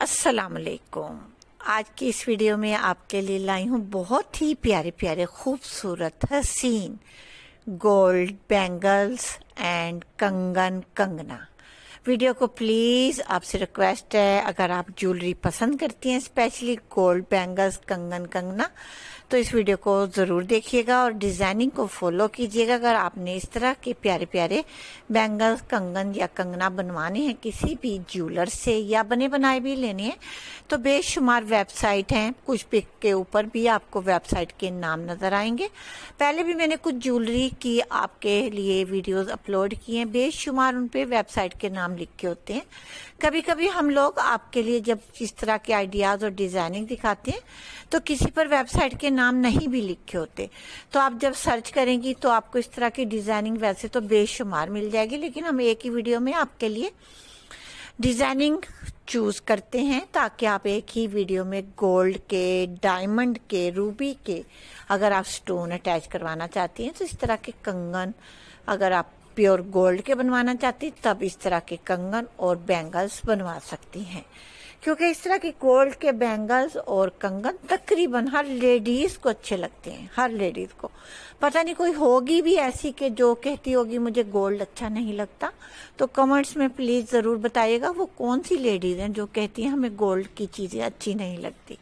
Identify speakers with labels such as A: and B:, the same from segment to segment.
A: वालेकुम आज की इस वीडियो में आपके लिए लाई हूँ बहुत ही प्यारे प्यारे खूबसूरत हसीन गोल्ड बैंगल्स एंड कंगन कंगना वीडियो को प्लीज़ आपसे रिक्वेस्ट है अगर आप ज्वेलरी पसंद करती हैं स्पेशली गोल्ड बैंगल्स कंगन कंगना तो इस वीडियो को ज़रूर देखिएगा और डिज़ाइनिंग को फॉलो कीजिएगा अगर आपने इस तरह के प्यारे प्यारे बैंगल कंगन या कंगना बनवाने हैं किसी भी ज्वेलर से या बने बनाए भी लेने हैं तो बेशुमार वेबसाइट हैं कुछ पिक के ऊपर भी आपको वेबसाइट के नाम नज़र आएंगे पहले भी मैंने कुछ ज्वेलरी की आपके लिए वीडियो अपलोड किए है बेशुमार उनपे वेबसाइट के नाम लिख के होते हैं कभी कभी हम लोग आपके लिए जब इस तरह के आइडियाज़ और डिज़ाइनिंग दिखाते हैं तो किसी पर वेबसाइट के नाम नहीं भी लिखे होते तो आप जब सर्च करेंगी तो आपको इस तरह की डिज़ाइनिंग वैसे तो बेशुमार मिल जाएगी लेकिन हम एक ही वीडियो में आपके लिए डिज़ाइनिंग चूज़ करते हैं ताकि आप एक ही वीडियो में गोल्ड के डायमंड के रूबी के अगर आप स्टोन अटैच करवाना चाहती हैं तो इस तरह के कंगन अगर आप प्योर गोल्ड के बनवाना चाहती तब इस तरह के कंगन और बैंगल्स बनवा सकती हैं क्योंकि इस तरह की गोल्ड के बैंगल्स और कंगन तकरीबन हर लेडीज को अच्छे लगते हैं हर लेडीज को पता नहीं कोई होगी भी ऐसी कि जो कहती होगी मुझे गोल्ड अच्छा नहीं लगता तो कमेंट्स में प्लीज जरूर बताइएगा वो कौन सी लेडीज हैं जो कहती हैं हमें गोल्ड की चीजें अच्छी नहीं लगती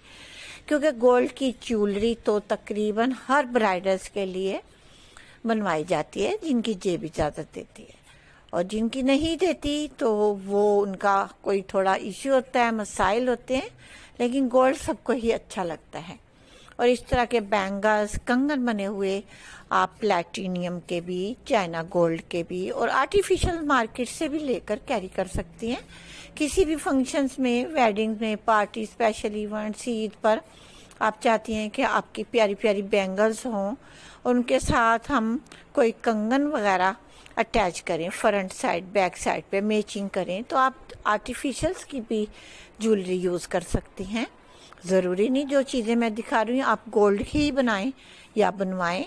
A: क्योंकि गोल्ड की ज्वेलरी तो तकरीबन हर ब्राइडल्स के लिए बनवाई जाती है जिनकी जेब इजाजत देती है और जिनकी नहीं देती तो वो उनका कोई थोड़ा इश्यू होता है मसाइल होते हैं लेकिन गोल्ड सबको ही अच्छा लगता है और इस तरह के बैंगल्स कंगन बने हुए आप प्लेटिनियम के भी चाइना गोल्ड के भी और आर्टिफिशियल मार्केट से भी लेकर कैरी कर सकती हैं किसी भी फंक्शंस में वेडिंग में पार्टी स्पेशल इवेंट्स ईद पर आप चाहती हैं कि आपकी प्यारी प्यारी बैंगल्स हों उनके साथ हम कोई कंगन वगैरह अटैच करें फ्रंट साइड बैक साइड पे मैचिंग करें तो आप आर्टिफिशल्स की भी ज्वेलरी यूज़ कर सकती हैं ज़रूरी नहीं जो चीज़ें मैं दिखा रही हूँ आप गोल्ड ही बनाएं या बनवाएं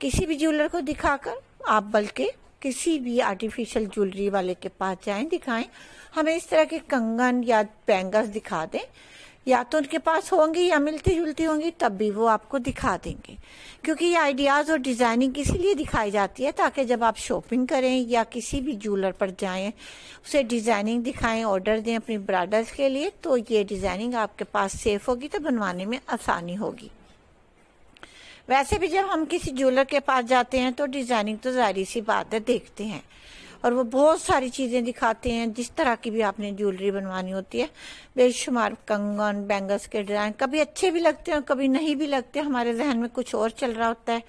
A: किसी भी ज्वेलर को दिखाकर आप बल्कि किसी भी आर्टिफिशियल ज्वेलरी वाले के पास जाएं दिखाएं हमें इस तरह के कंगन या बैंगल्स दिखा दें या तो उनके पास होंगी या मिलती जुलती होंगी तब भी वो आपको दिखा देंगे क्योंकि ये आइडियाज़ और डिज़ाइनिंग इसीलिए दिखाई जाती है ताकि जब आप शॉपिंग करें या किसी भी जूलर पर जाएं उसे डिज़ाइनिंग दिखाएं ऑर्डर दें अपनी ब्राडर्स के लिए तो ये डिज़ाइनिंग आपके पास सेफ होगी तो बनवाने में आसानी होगी वैसे भी जब हम किसी ज्वेलर के पास जाते हैं तो डिज़ाइनिंग तो जाहिर सी बात है देखते हैं और वो बहुत सारी चीज़ें दिखाते हैं जिस तरह की भी आपने ज्वेलरी बनवानी होती है बेशुमार कंगन बैंगल्स के डिज़ाइन कभी अच्छे भी लगते हैं और कभी नहीं भी लगते हमारे जहन में कुछ और चल रहा होता है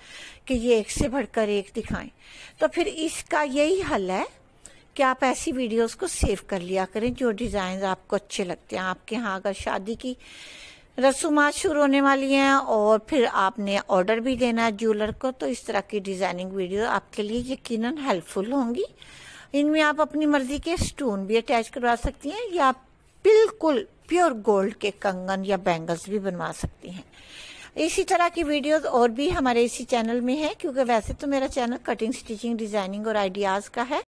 A: कि ये एक से बढ़कर एक दिखाएं तो फिर इसका यही हल है कि आप ऐसी वीडियोस को सेव कर लिया करें जो डिज़ाइन आपको अच्छे लगते हैं आपके यहाँ अगर शादी की रसूमात शुरू होने वाली हैं और फिर आपने ऑर्डर भी देना है ज्वेलर को तो इस तरह की डिज़ाइनिंग वीडियो आपके लिए यकीनन हेल्पफुल होंगी इनमें आप अपनी मर्जी के स्टोन भी अटैच करवा सकती हैं या बिल्कुल प्योर गोल्ड के कंगन या बैंगल्स भी बनवा सकती हैं इसी तरह की वीडियोस और भी हमारे इसी चैनल में है क्योंकि वैसे तो मेरा चैनल कटिंग स्टिचिंग डिज़ाइनिंग और आइडियाज़ का है